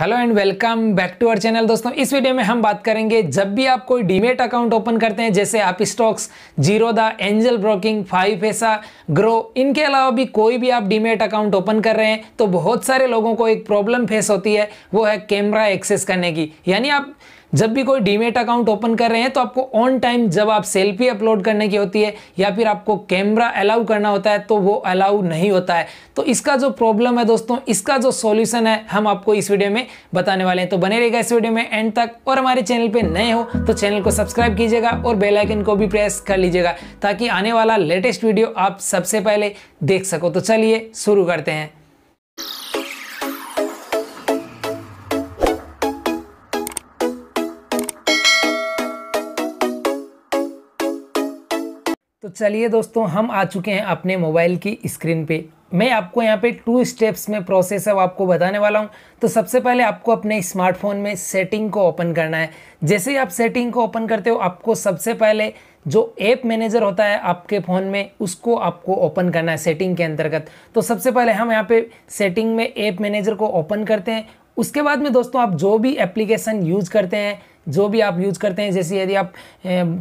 hello and welcome back to our channel दोस्तों इस video में हम बात करेंगे जब भी आप कोई डीमेट अकाउंट ओपन करते हैं जैसे आप स्टॉक्स जीरो दा एंजल ब्रोकिंग फाइव पैसा ग्रो इनके अलावा भी कोई भी आप डीमेट अकाउंट ओपन कर रहे हैं तो बहुत सारे लोगों को एक प्रॉब्लम फेस होती है वो है कैमरा एक्सेस करने की यानी आप जब भी कोई डीमेट अकाउंट ओपन कर रहे हैं तो आपको ऑन टाइम जब आप सेल्फी अपलोड करने की होती है या फिर आपको कैमरा अलाउ करना होता है तो वो अलाउ नहीं होता है तो इसका जो प्रॉब्लम है दोस्तों इसका जो सॉल्यूशन है हम आपको इस वीडियो में में बताने वाले हैं तो बने रहेगा इस वीडियो में एंड तक और हमारे चैनल पर नए हो तो चैनल को सब्सक्राइब कीजिएगा और बेलाइकन को भी प्रेस कर लीजिएगा ताकि आने वाला लेटेस्ट वीडियो आप सबसे पहले देख सको तो चलिए शुरू करते हैं तो चलिए दोस्तों हम आ चुके हैं अपने मोबाइल की स्क्रीन पे मैं आपको यहाँ पे टू स्टेप्स में प्रोसेस अब आपको बताने वाला हूँ तो सबसे पहले आपको अपने स्मार्टफोन में सेटिंग को ओपन करना है जैसे ही आप सेटिंग को ओपन करते हो आपको सबसे पहले जो ऐप मैनेजर होता है आपके फ़ोन में उसको आपको ओपन करना है सेटिंग के अंतर्गत तो सबसे पहले हम यहाँ पे सेटिंग में ऐप मैनेजर को ओपन करते हैं उसके बाद में दोस्तों आप जो भी एप्लीकेशन यूज़ करते हैं जो भी आप यूज़ करते हैं जैसे यदि आप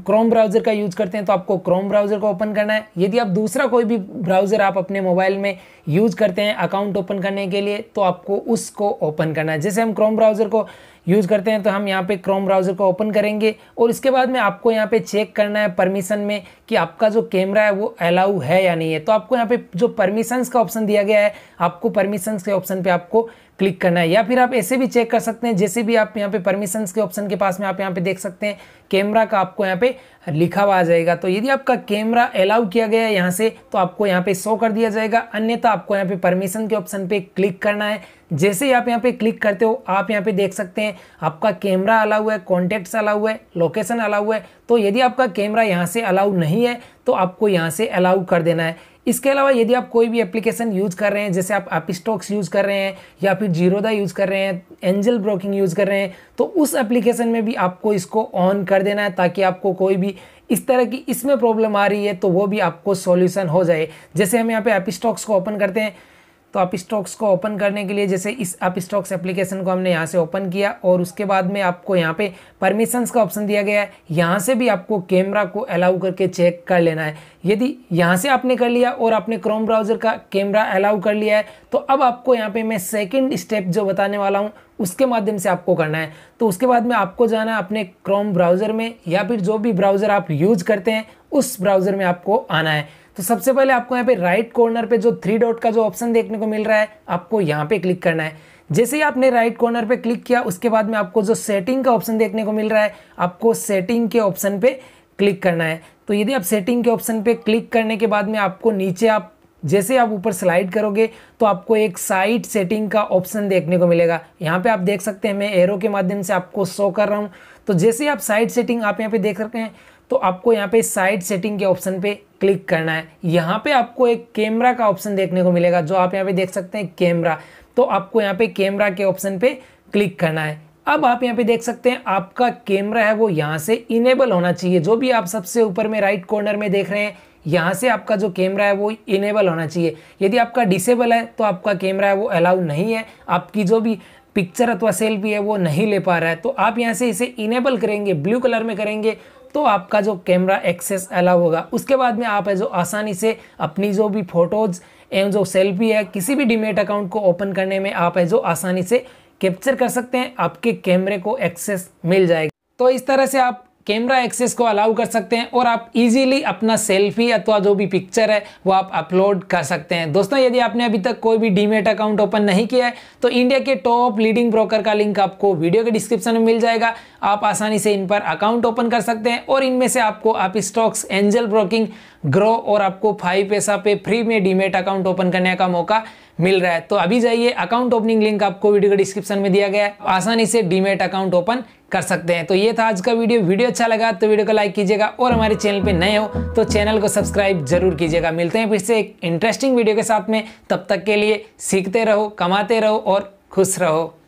क्रोम ब्राउज़र का यूज़ करते हैं तो आपको क्रोम ब्राउज़र को ओपन करना है यदि आप दूसरा कोई भी ब्राउज़र आप अपने मोबाइल में यूज़ करते हैं अकाउंट ओपन करने के लिए तो आपको उसको ओपन करना है जैसे हम क्रोम ब्राउज़र को यूज़ करते हैं तो हम यहाँ पे क्रोम ब्राउज़र को ओपन करेंगे और इसके बाद में आपको यहाँ पे चेक करना है परमिशन में कि आपका जो कैमरा है वो अलाउ है या नहीं है तो आपको यहाँ पे जो परमिशंस का ऑप्शन दिया गया है आपको परमिशंस के ऑप्शन पे आपको क्लिक करना है या फिर आप ऐसे भी चेक कर सकते हैं जैसे भी आप यहाँ पे परमिशंस के ऑप्शन के पास में आप यहाँ पे देख सकते हैं कैमरा का आपको यहाँ पे लिखा हुआ आ जाएगा तो यदि आपका कैमरा अलाउ किया गया है यहाँ से तो आपको यहाँ पे शो कर दिया जाएगा अन्यथा आपको यहाँ पे परमिशन के ऑप्शन पे क्लिक करना है जैसे ही आप यहाँ पे क्लिक करते हो आप यहाँ पे देख सकते हैं आपका कैमरा अलाउ है कॉन्टैक्ट्स अलाउ है लोकेशन अलाउ है तो यदि आपका कैमरा यहाँ से अलाउ नहीं है तो आपको यहाँ से अलाउ कर देना है इसके अलावा यदि आप कोई भी एप्लीकेशन यूज़ कर रहे हैं जैसे आप आप स्टॉक्स यूज़ कर रहे हैं या फिर जीरोदा यूज़ कर रहे हैं एंजल ब्रोकिंग यूज़ कर रहे हैं तो उस एप्लीकेशन में भी आपको इसको ऑन कर देना है ताकि आपको कोई भी इस तरह की इसमें प्रॉब्लम आ रही है तो वो भी आपको सॉल्यूशन हो जाए जैसे हम यहाँ पे ऐप स्टॉक्स को ओपन करते हैं तो आप स्टॉक्स को ओपन करने के लिए जैसे इस आप स्टॉक्स एप्लीकेशन को हमने यहाँ से ओपन किया और उसके बाद में आपको यहाँ पे परमिशंस का ऑप्शन दिया गया है यहाँ से भी आपको कैमरा को अलाउ करके चेक कर लेना है यदि यहाँ से आपने कर लिया और आपने क्रोम ब्राउज़र का कैमरा अलाउ कर लिया है तो अब आपको यहाँ पे मैं सेकेंड स्टेप जो बताने वाला हूँ उसके माध्यम से आपको करना है तो उसके बाद में आपको जाना है अपने क्रोम ब्राउज़र में या फिर जो भी ब्राउज़र आप यूज करते हैं उस ब्राउज़र में आपको आना है तो सबसे पहले आपको यहाँ पे राइट कॉर्नर पे जो थ्री डॉट का जो ऑप्शन देखने को मिल रहा है आपको यहाँ पे क्लिक करना है जैसे ही आपने राइट कॉर्नर पे क्लिक किया उसके बाद में आपको जो सेटिंग का ऑप्शन देखने को मिल रहा है आपको सेटिंग के ऑप्शन पे क्लिक करना है तो यदि आप सेटिंग के ऑप्शन पे क्लिक करने के बाद में आपको नीचे आप जैसे आप ऊपर स्लाइड करोगे तो आपको एक साइट सेटिंग का ऑप्शन देखने को मिलेगा यहाँ पे आप देख सकते हैं मैं एरो के माध्यम से आपको शो कर रहा हूँ तो जैसे आप साइट सेटिंग आप यहाँ पे देख सकते हैं तो आपको यहाँ पे साइड सेटिंग के ऑप्शन पे क्लिक करना है यहाँ पे आपको एक कैमरा का ऑप्शन देखने को मिलेगा जो आप यहाँ पे देख सकते हैं कैमरा तो आपको यहाँ पे कैमरा के ऑप्शन पे क्लिक करना है अब आप यहाँ पे देख सकते हैं आपका कैमरा है वो यहाँ से इनेबल होना चाहिए जो भी आप सबसे ऊपर में राइट कॉर्नर में देख रहे हैं यहाँ से आपका जो कैमरा है वो इनेबल होना चाहिए यदि आपका डिसेबल है तो आपका कैमरा है वो अलाउ नहीं है आपकी जो भी पिक्चर अथवा सेल्फी है वो नहीं ले पा रहा है तो आप यहाँ से इसे इनेबल करेंगे ब्लू कलर में करेंगे तो आपका जो कैमरा एक्सेस अलाव होगा उसके बाद में आप है जो आसानी से अपनी जो भी फ़ोटोज़ एवं जो सेल्फी है किसी भी डिमेट अकाउंट को ओपन करने में आप है जो आसानी से कैप्चर कर सकते हैं आपके कैमरे को एक्सेस मिल जाएगा तो इस तरह से आप कैमरा एक्सेस को अलाउ कर सकते हैं और आप इजीली अपना सेल्फी अथवा जो भी पिक्चर है वो आप अपलोड कर सकते हैं दोस्तों यदि आपने अभी तक कोई भी डीमेट अकाउंट ओपन नहीं किया है तो इंडिया के टॉप लीडिंग ब्रोकर का लिंक आपको वीडियो के डिस्क्रिप्शन में मिल जाएगा आप आसानी से इन पर अकाउंट ओपन कर सकते हैं और इनमें से आपको आप स्टॉक्स एंजल ब्रोकिंग ग्रो और आपको फाइव पैसा पे फ्री में डीमेट अकाउंट ओपन करने का मौका मिल रहा है तो अभी जाइए अकाउंट ओपनिंग लिंक आपको वीडियो के डिस्क्रिप्शन में दिया गया है आसानी से डीमेट अकाउंट ओपन कर सकते हैं तो ये था आज का वीडियो वीडियो अच्छा लगा तो वीडियो को लाइक कीजिएगा और हमारे चैनल पे नए हो तो चैनल को सब्सक्राइब जरूर कीजिएगा मिलते हैं फिर से एक इंटरेस्टिंग वीडियो के साथ में तब तक के लिए सीखते रहो कमाते रहो और खुश रहो